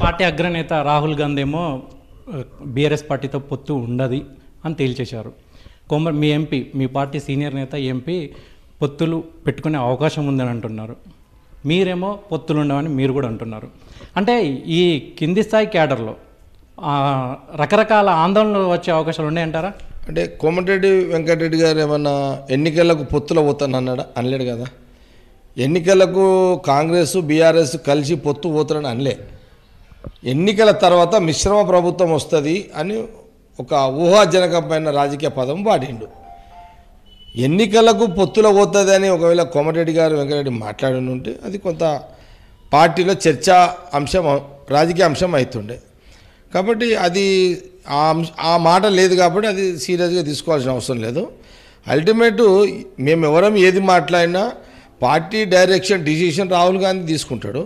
party అగ్రనేత రాహుల్ గాంధీ ఏమో BRS పార్టీతో పొత్తు ఉండదు అని తేల్చేశారు కొమ్మ మీ ఎంపీ మీ పార్టీ సీనియర్ నేత ఎంపీ పొత్తులు పెట్టుకునే అవకాశం ఉందని అంటున్నారు మీరేమో పొత్తులు ఉండవని మీరు కూడా అంటున్నారు అంటే ఈ కింది స్థాయి క్యాడర్లో రకరకాల ఆందోళనలు వచ్చే అవకాశాలు ఉన్నాయంటారా అంటే కోమటిరెడ్డి వెంకటరెడ్డి గారు ఏమన్నా ఎన్నికలకు పొత్తులు పోతాను అన్నాడా అనలేడు కదా ఎన్నికలకు కాంగ్రెస్ బీఆర్ఎస్ కలిసి పొత్తు పోతారని అనలే ఎన్నికల తర్వాత మిశ్రమ ప్రభుత్వం వస్తుంది అని ఒక ఊహాజనకమైన రాజకీయ పదం వాడిండు ఎన్నికలకు పొత్తుల పోతుంది అని ఒకవేళ కోమటిరెడ్డి గారు వెంకటరెడ్డి మాట్లాడినుంటే అది కొంత పార్టీలో చర్చా అంశం రాజకీయ అంశం అవుతుండే కాబట్టి అది ఆ మాట లేదు కాబట్టి అది సీరియస్గా తీసుకోవాల్సిన అవసరం లేదు అల్టిమేట్ మేము ఎవరం ఏది మాట్లాడినా party direction decision Rahul Gandhi తీసుకుంటాడు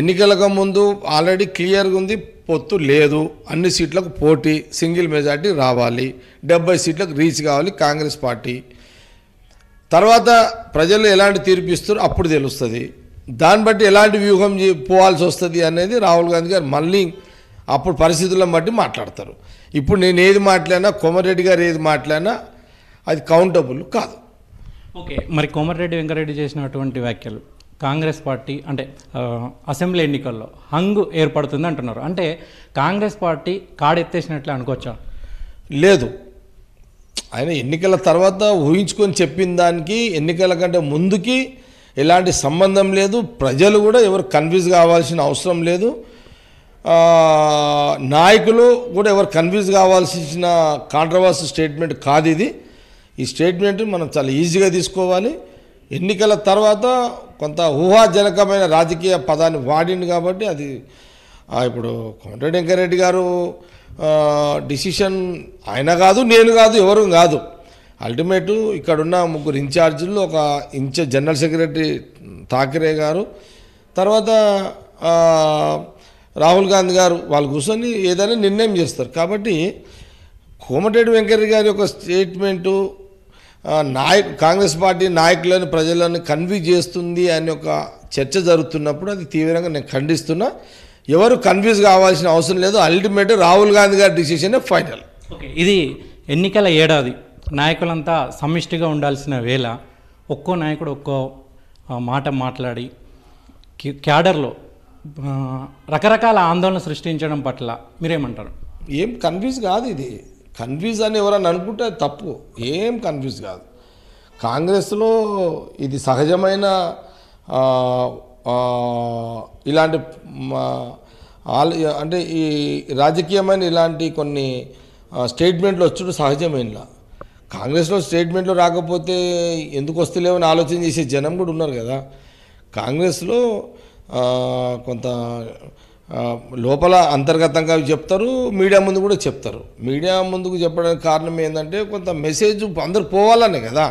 ఎన్నికలకు ముందు ఆల్రెడీ క్లియర్గా ఉంది పొత్తు లేదు అన్ని సీట్లకు పోటీ సింగిల్ మెజార్టీ రావాలి డెబ్బై సీట్లకు రీచ్ కావాలి కాంగ్రెస్ పార్టీ తర్వాత ప్రజలు ఎలాంటి తీర్పు ఇస్తారు అప్పుడు తెలుస్తుంది దాన్ని బట్టి ఎలాంటి వ్యూహం పోవాల్సి వస్తుంది అనేది రాహుల్ గాంధీ గారు మళ్ళీ అప్పుడు పరిస్థితులను బట్టి మాట్లాడతారు ఇప్పుడు నేను ఏది మాట్లాడినా కోమరెడ్డి గారు ఏది మాట్లాడినా అది కౌంటబుల్ కాదు ఓకే మరి కోమరెడ్డి వెంకరెడ్డి చేసినటువంటి వ్యాఖ్యలు కాంగ్రెస్ పార్టీ అంటే అసెంబ్లీ ఎన్నికల్లో హంగు ఏర్పడుతుంది అంటున్నారు అంటే కాంగ్రెస్ పార్టీ కాడెత్తేసినట్లు అనుకోవచ్చా లేదు ఆయన ఎన్నికల తర్వాత ఊహించుకొని చెప్పిన దానికి ఎన్నికల కంటే ముందుకి ఎలాంటి సంబంధం లేదు ప్రజలు కూడా ఎవరు కన్ఫ్యూజ్ కావాల్సిన అవసరం లేదు నాయకులు కూడా ఎవరు కన్ఫ్యూజ్ కావాల్సిన కాంట్రవర్సీ స్టేట్మెంట్ కాదు ఇది ఈ స్టేట్మెంట్ మనం చాలా ఈజీగా తీసుకోవాలి ఎన్నికల తర్వాత కొంత ఊహాజనకమైన రాజకీయ పదాన్ని వాడింది కాబట్టి అది ఇప్పుడు కోమటిరెడ్డి వెంకరెడ్డి గారు డిసిషన్ ఆయన కాదు నేను కాదు ఎవరు కాదు అల్టిమేట్ ఇక్కడున్న ముగ్గురు ఇన్ఛార్జీలు ఒక ఇన్ఛార్జ్ జనరల్ సెక్రటరీ థాకరే గారు తర్వాత రాహుల్ గాంధీ గారు వాళ్ళు కూర్చొని ఏదైనా నిర్ణయం చేస్తారు కాబట్టి కోమటిరెడ్డి వెంకరెడ్డి గారి యొక్క స్టేట్మెంటు నాయక్ కాంగ్రెస్ పార్టీ నాయకులను ప్రజలను కన్వీ చేస్తుంది అనే ఒక చర్చ జరుగుతున్నప్పుడు అది తీవ్రంగా నేను ఖండిస్తున్నా ఎవరు కన్ఫ్యూజ్ కావాల్సిన అవసరం లేదు అల్టిమేట్ రాహుల్ గాంధీ గారి డిసిషనే ఫైనల్ ఓకే ఇది ఎన్నికల ఏడాది నాయకులంతా సమిష్టిగా ఉండాల్సిన వేళ ఒక్కో నాయకుడు ఒక్కో మాట మాట్లాడి క్యాడర్లో రకరకాల ఆందోళన సృష్టించడం పట్ల మీరేమంటారు ఏం కన్ఫ్యూజ్ కాదు ఇది కన్ఫ్యూజ్ అని ఎవరన్నా అనుకుంటే తప్పు ఏం కన్ఫ్యూజ్ కాదు కాంగ్రెస్లో ఇది సహజమైన ఇలాంటి అంటే ఈ రాజకీయమైన ఇలాంటి కొన్ని స్టేట్మెంట్లు వచ్చుడు సహజమైనలా కాంగ్రెస్లో స్టేట్మెంట్లు రాకపోతే ఎందుకు వస్తలేవని ఆలోచన చేసే జనం కూడా ఉన్నారు కదా కాంగ్రెస్లో కొంత లోపల అంతర్గతంగా చెప్తారు మీడియా ముందు కూడా చెప్తారు మీడియా ముందుకు చెప్పడానికి కారణం ఏంటంటే కొంత మెసేజ్ అందరు పోవాలనే కదా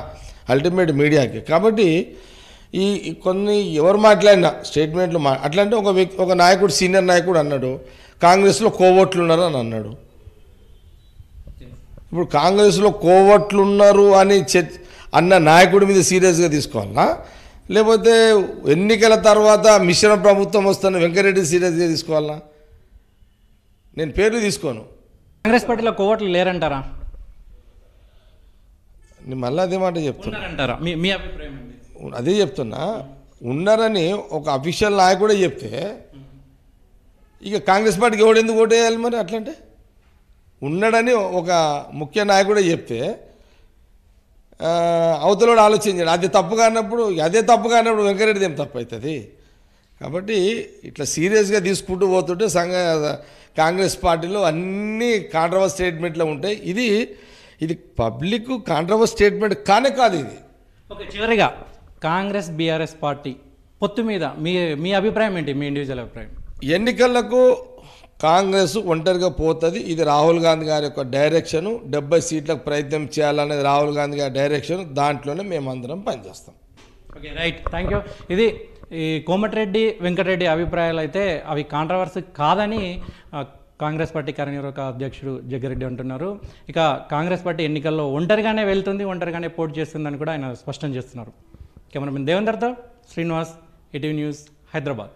అల్టిమేట్ మీడియాకి కాబట్టి ఈ కొన్ని ఎవరు మాట్లాడినా స్టేట్మెంట్లు మా అట్లాంటి ఒక వ్యక్తి ఒక నాయకుడు సీనియర్ నాయకుడు అన్నాడు కాంగ్రెస్లో కోవట్లు ఉన్నారు అని అన్నాడు ఇప్పుడు కాంగ్రెస్లో కోవట్లు ఉన్నారు అని అన్న నాయకుడి మీద సీరియస్గా తీసుకోవాలా లేకపోతే ఎన్నికల తర్వాత మిశ్రమ ప్రభుత్వం వస్తున్న వెంకటరెడ్డి సీరియస్గా తీసుకోవాలా నేను పేర్లు తీసుకోను కాంగ్రెస్ పార్టీలో కోవట్లు లేరంటారా నేను మళ్ళీ అదే మాట చెప్తున్నా మీ అభిప్రాయం అదే చెప్తున్నా ఉన్నారని ఒక అఫీషియల్ నాయకుడే చెప్తే ఇక కాంగ్రెస్ పార్టీకి ఎవడెందుకు వేయాలి మరి అట్లంటే ఉన్నాడని ఒక ముఖ్య నాయకుడే చెప్తే అవతలోడు ఆలోచించాడు అది తప్పు కానప్పుడు అదే తప్పు కానప్పుడు వెంకరెడ్డిది ఏం తప్పు అవుతుంది కాబట్టి ఇట్లా సీరియస్గా తీసుకుంటూ పోతుంటే సంఘ కాంగ్రెస్ పార్టీలో అన్ని కాంట్రవర్స్ స్టేట్మెంట్లు ఉంటాయి ఇది ఇది పబ్లిక్ కాంట్రవర్స్ స్టేట్మెంట్ కానే కాదు ఇది ఓకే చివరిగా కాంగ్రెస్ బీఆర్ఎస్ పార్టీ పొత్తు మీద మీ మీ అభిప్రాయం ఏంటి మీ ఇండివిజువల్ అభిప్రాయం ఎన్నికలకు కాంగ్రెస్ ఒంటరిగా పోతుంది ఇది రాహుల్ గాంధీ గారి యొక్క డైరెక్షను డెబ్బై సీట్లకు ప్రయత్నం చేయాలనేది రాహుల్ గాంధీ గారి డైరెక్షన్ దాంట్లోనే మేమందరం పనిచేస్తాం ఓకే రైట్ థ్యాంక్ యూ ఇది ఈ కోమటిరెడ్డి వెంకటరెడ్డి అభిప్రాయాలు అయితే అవి కాంట్రవర్సీ కాదని కాంగ్రెస్ పార్టీ కార్యనిర్వాహక అధ్యక్షుడు జగ్గిరెడ్డి అంటున్నారు ఇక కాంగ్రెస్ పార్టీ ఎన్నికల్లో ఒంటరిగానే వెళ్తుంది ఒంటరిగానే పోటీ చేస్తుందని కూడా ఆయన స్పష్టం చేస్తున్నారు కెమెరామెన్ దేవేందర్తో శ్రీనివాస్ ఈటీవీ న్యూస్ హైదరాబాద్